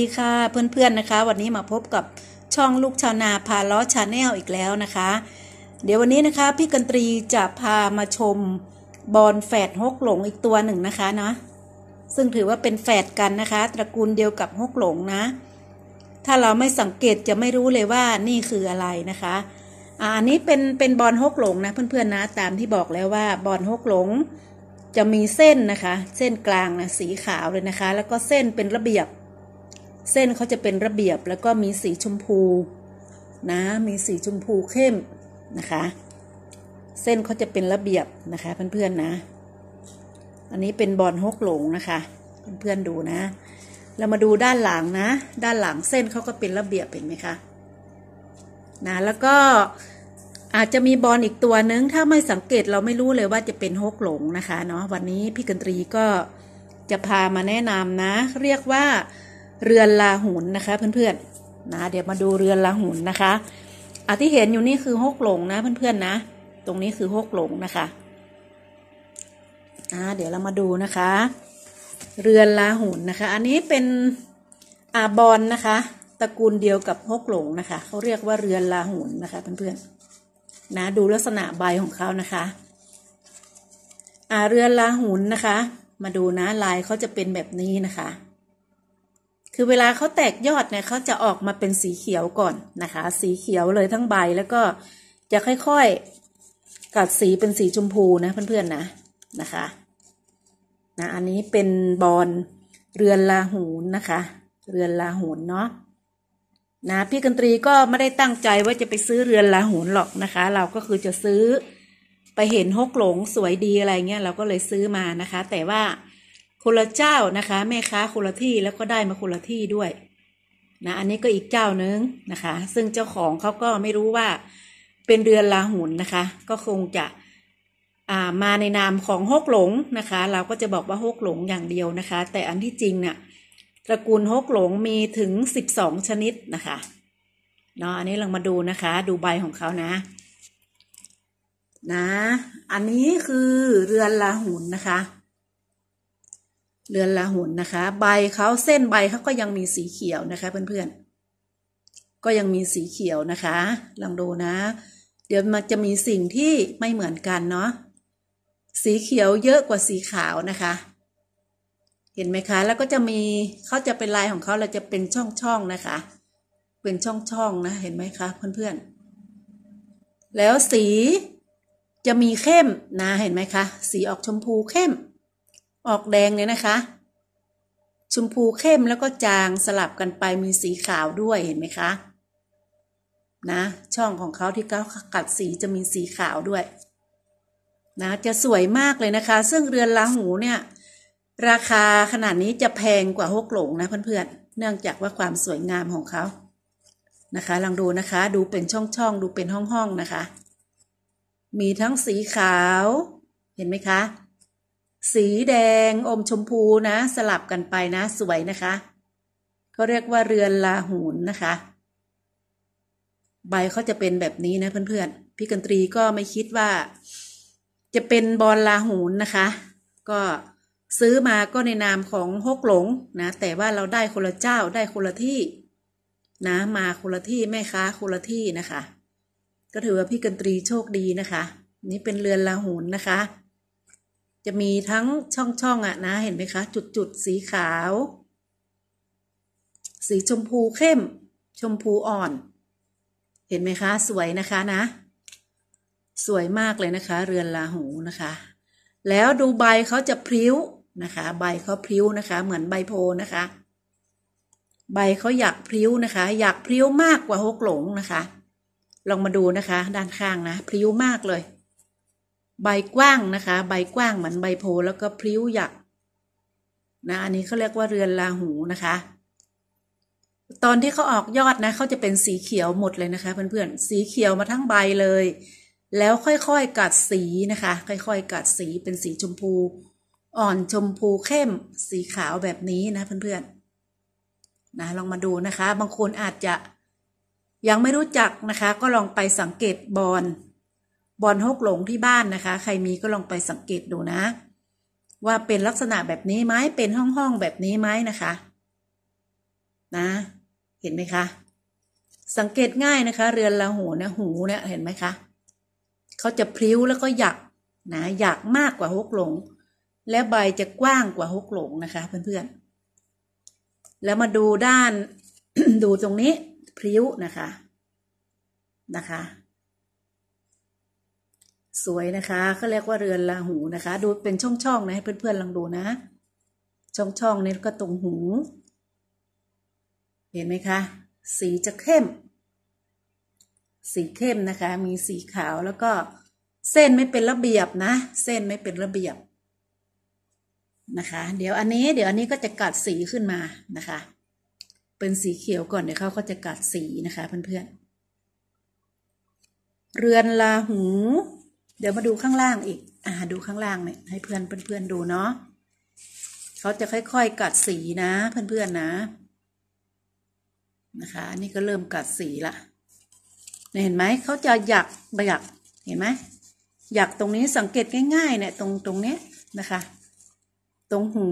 ีค่ะเพื่อนๆนะคะ วันนี้มาพบกับช่องลูกชาวนาพาล้อชาแนลอีกแล้วนะคะ เดี๋ยววันนี้นะคะพี่กันตรีจะพามาชมบอลแฝดฮกหลงอีกตัวหนึ่งนะคะนะซึ่งถือว่าเป็นแฝดกันนะคะ ตระกูลเดียวกับฮกหลงนะ ถ้าเราไม่สังเกตจะไม่รู้เลยว่านี่คืออะไรนะคะอันนี้เป็นเป็นบอลฮกหลงนะเพื่อนๆนะตามที่บอกแล้วว่าบอลฮกหลงจะมีเส้นนะคะ เส้นกลางนะสีขาวเลยนะคะ แล้วก็เส้นเป็นระเบียบเส้นเขาจะเป็นระเบียบแล้วก็มีสีชมพูนะ มีสีชมพูเข้มนะคะ เส้นเขาจะเป็นระเบียบนะคะ เพื่อนๆนะ อันนี้เป็นบอลฮกหลงนะคะ เพื่อนๆดูนะ เรามาดูด้านหลังนะ ด้านหลังเส้นเขาก็เป็นระเบียบเห็นไหมคะ นะ แล้วก็อาจจะมีบอลอีกตัวนึง ถ้าไม่สังเกตเราไม่รู้เลยว่าจะเป็นฮกหลงนะคะเนาะ วันนี้พี่กันตรีก็จะพามาแนะนำนะ เรียกว่าเรือนลาหุนนะคะ เพื่อนๆนะเดี๋ยวมาดูเรือนลาหุนนะคะอันที่เห็นอยู่นี่คือฮกหลงนะเพื่อนๆนะตรงนี้คือฮกหลงนะคะอ่ะเดี๋ยวเรามาดูนะคะ เรือนลาหุนนะคะ อันนี้เป็นอาบอนนะคะ ตระกูลเดียวกับฮกหลงนะคะเขาเรียกว่าเรือนลาหุนนะคะ เพื่อนๆ นะดูลักษณะใบของเขานะคะอ่าเรือนลาหุนนะคะ มาดูนะลายเขาจะเป็นแบบนี้นะคะคือเวลาเขาแตกยอดเนี่ยเขาจะออกมาเป็นสีเขียวก่อนนะคะ สีเขียวเลยทั้งใบแล้วก็จะค่อยๆ กัดสีเป็นสีชมพูนะเพื่อนๆนะนะคะนะอันนี้เป็นบอลเรือนลาหูนนะคะ เรือนลาหูนเนาะนะพี่กันตรีก็ไม่ได้ตั้งใจว่าจะไปซื้อเรือนลาหูนหรอกนะคะ เราก็คือจะซื้อไปเห็นฮกหลงสวยดีอะไรเงี้ยเราก็เลยซื้อมานะคะแต่ว่าคนละเจ้านะคะ แม่ค้าคนละที่แล้วก็ได้มาคนละที่ด้วย นะ อันนี้ก็อีกเจ้านึงนะคะ ซึ่งเจ้าของเขาก็ไม่รู้ว่าเป็นเดือนลาหุนนะคะ ก็คงจะามาในนามของฮกหลงนะคะ เราก็จะบอกว่าฮกหลงอย่างเดียวนะคะ แต่อันที่จริงเนะ่ะตระกูลฮกหลงมีถึงสิบสองชนิดนะคะเนาะอันนี้ลองมาดูนะคะ ดูใบของเขานะ นะ อันนี้คือเรือนลาหุนนะคะเรือนละหุนนะคะ ใบเขาเส้นใบเขาก็ยังมีสีเขียวนะคะเพื่อนๆก็ยังมีสีเขียวนะคะลองดูนะ เดี๋ยวมันจะมีสิ่งที่ไม่เหมือนกันเนาะสีเขียวเยอะกว่าสีขาวนะคะ เห็นไหมคะ แล้วก็จะมีเขาจะเป็นลายของเขาเราจะเป็นช่องๆนะคะ เป็นช่องๆนะเห็นไหมคะเพื่อนๆแล้วสีจะมีเข้มนะเห็นไหมคะสีออกชมพูเข้มออกแดงเลยนะคะ ชมพูเข้มแล้วก็จางสลับกันไป มีสีขาวด้วยเห็นไหมคะ นะ ช่องของเขาที่เขากัดสีจะมีสีขาวด้วยนะจะสวยมากเลยนะคะ ซึ่งเรือนลาหูเนี่ย ราคาขนาดนี้จะแพงกว่าฮกหลงนะเพื่อนๆเนื่องจากว่าความสวยงามของเขานะคะลองดูนะคะดูเป็นช่องๆดูเป็นห้องๆนะคะ มีทั้งสีขาวเห็นไหมคะสีแดงอมชมพูนะ สลับกันไปนะสวยนะคะเขาเรียกว่าเรือนลาหูนนะคะ ใบเขาจะเป็นแบบนี้นะเพื่อนเพื่อนพี่กันตรีก็ไม่คิดว่าจะเป็นบอลลาหูนนะคะ ก็ซื้อมาก็ในนามของฮกหลงนะ แต่ว่าเราได้คนละเจ้าได้คนละที่ นะมาคนละที่แม่ค้าคนละที่นะคะ ก็ถือว่าพี่กันตรีโชคดีนะคะ นี่เป็นเรือนลาหูนนะคะจะมีทั้งช่องๆอ่ะนะเห็นไหมคะจุด ๆ สีขาว สีชมพูเข้ม ชมพูอ่อน เห็นไหมคะ สวยนะคะนะ สวยมากเลยนะคะ เรือนลาหูนะคะ แล้วดูใบเขาจะพริ้วนะคะ ใบเขาพริ้วนะคะ เหมือนใบโพนะคะ ใบเขาอยากพริ้วนะคะ อยากพริ้วมากกว่าฮกหลงนะคะ ลองมาดูนะคะ ด้านข้างนะ พริ้วมากเลยใบกว้างนะคะ ใบกว้างเหมือนใบโพแล้วก็พลิ้วหยักนะ อันนี้เขาเรียกว่าเรือนลาหูนะคะ ตอนที่เขาออกยอดนะเขาจะเป็นสีเขียวหมดเลยนะคะ เพื่อนๆสีเขียวมาทั้งใบเลย แล้วค่อยๆกัดสีนะคะ ค่อยๆกัดสีเป็นสีชมพู อ่อนชมพูเข้มสีขาวแบบนี้นะ เพื่อนๆนะลองมาดูนะคะ บางคนอาจจะยังไม่รู้จักนะคะ ก็ลองไปสังเกตบอลบอลฮกหลงที่บ้านนะคะ ใครมีก็ลองไปสังเกตดูนะ ว่าเป็นลักษณะแบบนี้ไหมเป็นห้องห้องแบบนี้ไหมนะคะ นะเห็นไหมคะ สังเกตง่ายนะคะ เรือนละหูนะหูเนะี่ยเห็นไหมคะเขาจะพลิ้วแล้วก็หยักนะหยักมากกว่าฮกหลง และใบจะกว้างกว่าฮกหลงนะคะ เพื่อนๆ แล้วมาดูด้านดูตรงนี้พลิ้วนะคะนะคะสวยนะคะเขาเรียกว่าเรือนลาหูนะคะ ดูเป็นช่องๆนะให้เพื่อนๆลองดูนะ ช่องๆนี่ก็ตรงหู เห็นไหมคะ สีจะเข้ม สีเข้มนะคะ มีสีขาวแล้วก็เส้นไม่เป็นระเบียบนะ เส้นไม่เป็นระเบียบนะคะ เดี๋ยวอันนี้เดี๋ยวอันนี้ก็จะกัดสีขึ้นมานะคะ เป็นสีเขียวก่อนเดี๋ยวเขาก็จะกัดสีนะคะ เพื่อนๆ เรือนลาหูเดี๋ยวมาดูข้างล่างอีกอ่าดูข้างล่างเนี่ยให้เพื่อนเพื่อนดูเนาะเขาจะค่อยๆ กัดสีนะเพื่อนเพื่อนนะ นะคะอันนี้ก็เริ่มกัดสีละเห็นไหมเขาจะหยักหยักเห็นไหมหยักตรงนี้สังเกตง่ายๆเนี่ยตรงตรงเนี้ยนะคะ ตรงหู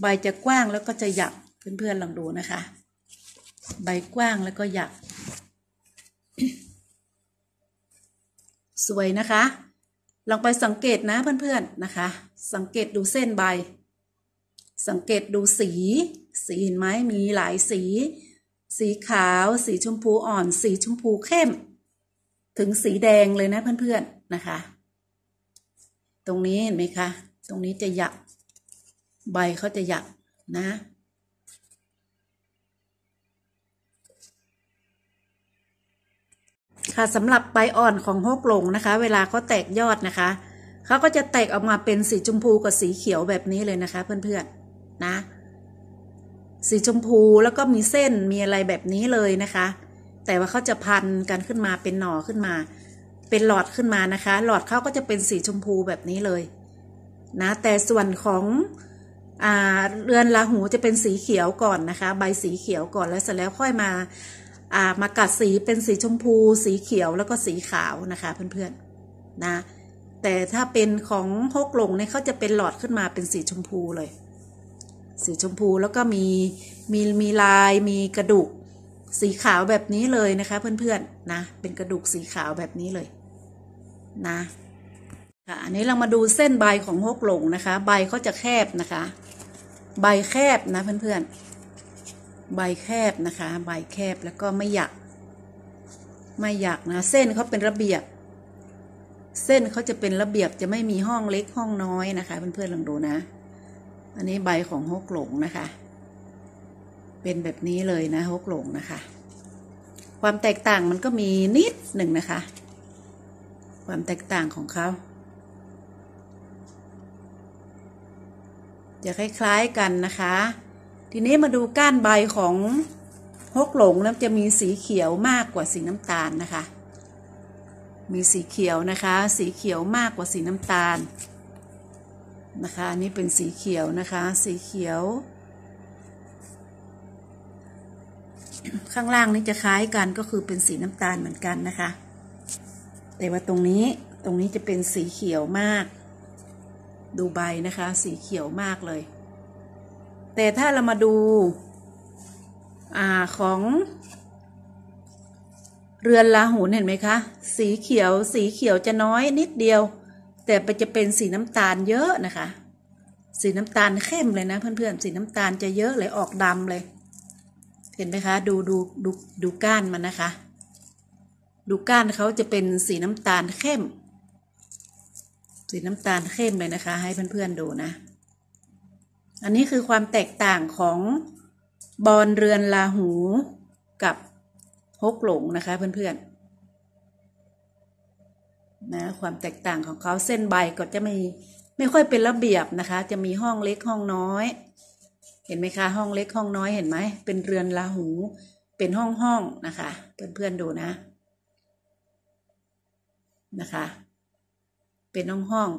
ใบจะกว้างแล้วก็จะหยักเพื่อนๆลองดูนะคะ ใบกว้างแล้วก็หยักสวยนะคะ ลองไปสังเกตนะเพื่อนๆนะคะ สังเกตดูเส้นใบ สังเกตดูสี สีเห็นไหมมีหลายสี สีขาวสีชมพูอ่อนสีชมพูเข้ม ถึงสีแดงเลยนะเพื่อนๆนะคะ ตรงนี้เห็นไหมคะตรงนี้จะหยักใบเขาจะหยักนะค่ะสำหรับใบอ่อนของฮกหลงนะคะ เวลาเขาแตกยอดนะคะ เขาก็จะแตกออกมาเป็นสีชมพูกับสีเขียวแบบนี้เลยนะคะเพื่อนๆนะ สีชมพูแล้วก็มีเส้นมีอะไรแบบนี้เลยนะคะ แต่ว่าเขาจะพันกันขึ้นมาเป็นหน่อขึ้นมา เป็นหลอดขึ้นมานะคะ หลอดเขาก็จะเป็นสีชมพูแบบนี้เลยนะ แต่ส่วนของเรือนลาหูจะเป็นสีเขียวก่อนนะคะ ใบสีเขียวก่อนแล้วเสร็จแล้วค่อยมามากัดสีเป็นสีชมพู สีเขียวแล้วก็สีขาวนะคะ เพื่อนๆนะแต่ถ้าเป็นของฮกหลงเนี่ยเขาจะเป็นหลอดขึ้นมาเป็นสีชมพูเลย สีชมพูแล้วก็มีมีมีลาย มีกระดูกสีขาวแบบนี้เลยนะคะเพื่อนๆนะเป็นกระดูกสีขาวแบบนี้เลยนะค่ะอันนี้เรามาดูเส้นใบของฮกหลงนะคะ ใบเขาจะแคบนะคะ ใบแคบนะเพื่อนๆใบแคบนะคะ ใบแคบแล้วก็ไม่หยักไม่หยักนะ เส้นเขาเป็นระเบียบ เส้นเขาจะเป็นระเบียบจะไม่มีห้องเล็กห้องน้อยนะคะเพื่อนๆลองดูนะอันนี้ใบของฮกหลงนะคะ เป็นแบบนี้เลยนะฮกหลงนะคะ ความแตกต่างมันก็มีนิดหนึ่งนะคะ ความแตกต่างของเขาจะคล้ายๆกันนะคะทีนี้มาดูก้านใบของฮกหลงแล้วจะมีสีเขียวมากกว่าสีน้ำตาลนะคะ มีสีเขียวนะคะ สีเขียวมากกว่าสีน้ำตาลนะคะอันนี้เป็นสีเขียวนะคะ สีเขียว ข้างล่างนี้จะคล้ายกันก็คือเป็นสีน้ำตาลเหมือนกันนะคะ แต่ว่าตรงนี้ตรงนี้จะเป็นสีเขียวมาก ดูใบนะคะ สีเขียวมากเลยแต่ถ้าเรามาดู อ่าของ เรือนลาหูเห็นไหมคะ สีเขียวสีเขียวจะน้อยนิดเดียว แต่จะเป็นสีน้ำตาลเยอะนะคะ สีน้ำตาลเข้มเลยนะเพื่อนๆสีน้ำตาลจะเยอะเลยออกดำเลย เห็นไหมคะ ดูดูดูดูก้านมันนะคะ ดูก้านเขาจะเป็นสีน้ำตาลเข้ม สีน้ำตาลเข้มเลยนะคะ ให้เพื่อนๆดูนะอันนี้คือความแตกต่างของบอลเรือนลาหูกับฮกหลงนะคะ เพื่อนๆนะความแตกต่างของเขาเส้นใบก็จะไม่ไม่ค่อยเป็นระเบียบนะคะ จะมีห้องเล็กห้องน้อย เห็นไหมคะห้องเล็กห้องน้อยเห็นไหมเป็นเรือนลาหูเป็นห้องห้องนะคะเพื่อนๆดูนะนะคะ เป็นห้องห้อง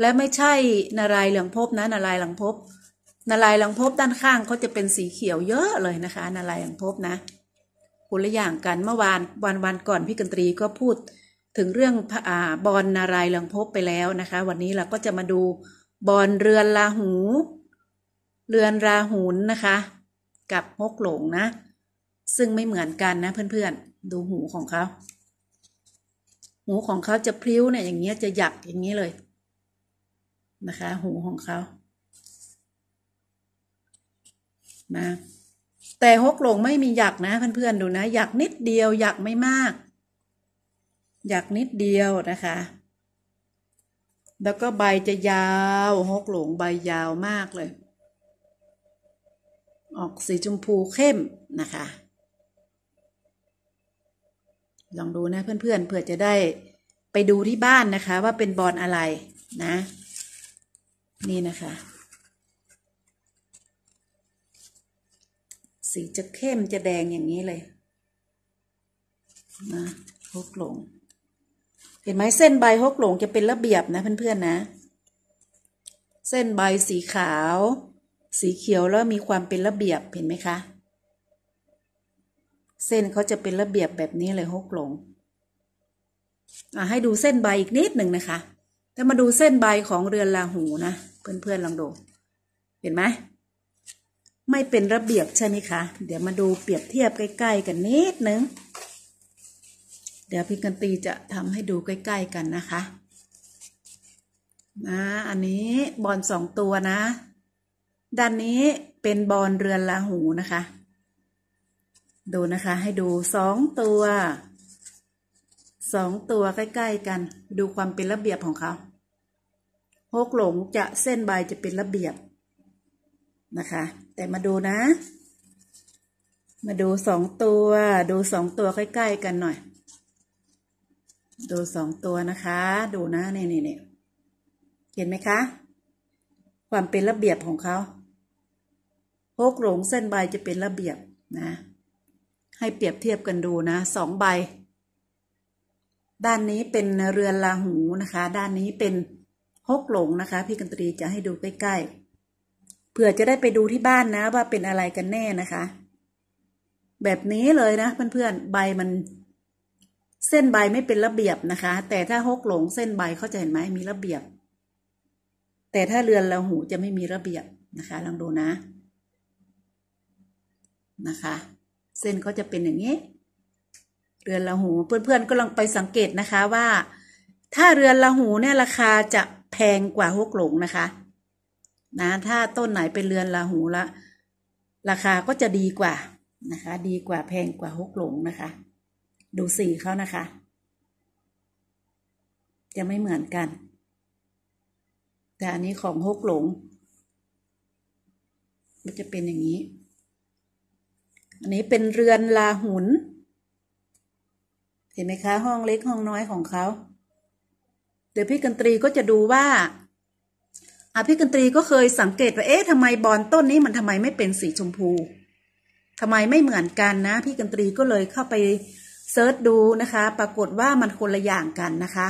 และไม่ใช่นารายหลังพบนะนารายหลังพบนาลายหลังพบด้านข้างเขาจะเป็นสีเขียวเยอะเลยนะคะนาลายหลังพบนะคนละอย่างกันเมื่อวานวันวันก่อนพี่กันตรีก็พูดถึงเรื่องอบอลนารายหลังพบไปแล้วนะคะ วันนี้เราก็จะมาดูบอลเรือนราหู เรือนราหูนนะคะ กับฮกหลงนะซึ่งไม่เหมือนกันนะเพื่อน ๆ ดูหูของเขา หูของเขาจะพลิ้วเนี่ยอย่างเงี้ยจะหยักอย่างเงี้เลยนะคะ หูของเขานะแต่ฮกหลงไม่มีอยากนะ เพื่อนๆดูนะอยากนิดเดียวอยากไม่มาก อยากนิดเดียวนะคะ แล้วก็ใบจะยาวฮกหลงใบยาวมากเลย ออกสีชมพูเข้มนะคะ ลองดูนะเพื่อนๆเผื่อจะได้ไปดูที่บ้านนะคะ ว่าเป็นบอลอะไรนะ นี่นะคะสีจะเข้มจะแดงอย่างนี้เลยนะฮกหลง เห็นไหมเส้นใบฮกหลงจะเป็นระเบียบนะเพื่อนๆนะ เส้นใบสีขาว สีเขียวแล้วมีความเป็นระเบียบเห็นไหมคะเส้นเขาจะเป็นระเบียบแบบนี้เลยฮกหลงอ่ให้ดูเส้นใบอีกนิดหนึ่งนะคะแล้วมาดูเส้นใบของเรือนลาหูนะ เพื่อนๆลองดูเห็นไหมไม่เป็นระเบียบใช่ไหมคะ เดี๋ยวมาดูเปรียบเทียบใกล้ ๆกันนิดนึง เดี๋ยวพี่กันตีจะทำให้ดูใกล้ๆกันนะคะนะอันนี้บอลสองตัวนะด้านนี้เป็นบอลเรือนลาหูนะคะ ดูนะคะให้ดูสองตัว สองตัวใกล้ๆ กัน ดูความเป็นระเบียบของเขาฮกหลงจะเส้นใบจะเป็นระเบียบนะคะแต่มาดูนะ มาดูสองตัวดูสองตัวใกล้ๆกันหน่อย ดูสองตัวนะคะ ดูนะนี่นี่นี่เห็นไหมคะ ความเป็นระเบียบของเขาพกหลงเส้นใบจะเป็นระเบียบนะ ให้เปรียบเทียบกันดูนะ สองใบ ด้านนี้เป็นเรือนลาหูนะคะ ด้านนี้เป็นฮกหลงนะคะ พี่กันตรีจะให้ดูใกล้ ๆผื่อจะได้ไปดูที่บ้านนะว่าเป็นอะไรกันแน่นะคะ แบบนี้เลยนะเพื่อนๆใบมันเส้นใบไม่เป็นระเบียบนะคะ แต่ถ้าฮกหลงเส้นใบเขาจะเห็นไหมมีระเบียบ แต่ถ้าเรือนเราหูจะไม่มีระเบียบนะคะลองดูนะนะคะ เส้นเขาจะเป็นอย่างนี้ เรือนละหูเพื่อนๆ ก็ลองไปสังเกตนะคะว่า ถ้าเรือนละหูเนี่ยราคาจะแพงกว่าฮกหลงนะคะนะถ้าต้นไหนเป็นเรือนราหูละ ราคาก็จะดีกว่านะคะ ดีกว่าแพงกว่าฮกหลงนะคะ ดูสีเขานะคะ จะไม่เหมือนกัน แต่อันนี้ของฮกหลงมันจะเป็นอย่างนี้ อันนี้เป็นเรือนลาหุน เห็นไหมคะ ห้องเล็กห้องน้อยของเขาเดี๋ยวพี่กันตรีก็จะดูว่าพี่กันตรีก็เคยสังเกตว่าเอ๊ะทำไมบอนต้นนี้ มันทำไมไม่เป็นสีชมพูทำไมไม่เหมือนกันนะ พี่กันตรีก็เลยเข้าไปเซิร์ชดูนะคะ ปรากฏว่ามันคนละอย่างกันนะคะ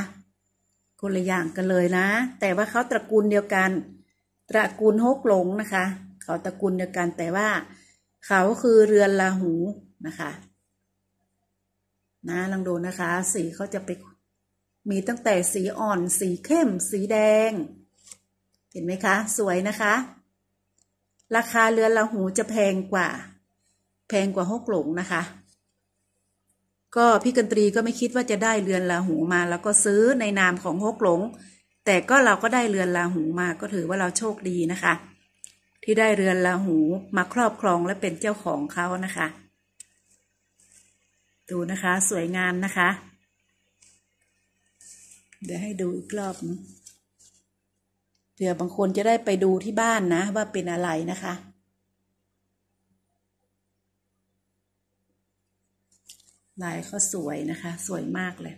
คนละอย่างกันเลยนะ แต่ว่าเขาตระกูลเดียวกัน ตระกูลฮกหลงนะคะเขาตระกูลเดียวกันแต่ว่าเขาคือเรือนลาหูนะคะ นะลองดูนะคะ สีเขาจะไปมีตั้งแต่สีอ่อน สีเข้ม สีแดงห็นไหมคะ สวยนะคะ ราคาเรือนละหูจะแพงกว่า แพงกว่าฮกหลงนะคะ ก็พี่กันตรีก็ไม่คิดว่าจะได้เรือนลาหูมา แล้วก็ซื้อในนามของฮกหลง แต่ก็เราก็ได้เรือนลาหูมาก็ถือว่าเราโชคดีนะคะ ที่ได้เรือนลาหูมาครอบครองและเป็นเจ้าของเขานะคะ ดูนะคะสวยงามนะคะ เดี๋ยวให้ดูอีกรอบนึงเผื่อบางคนจะได้ไปดูที่บ้านนะว่าเป็นอะไรนะคะ ลายเขาสวยนะคะสวยมากเลย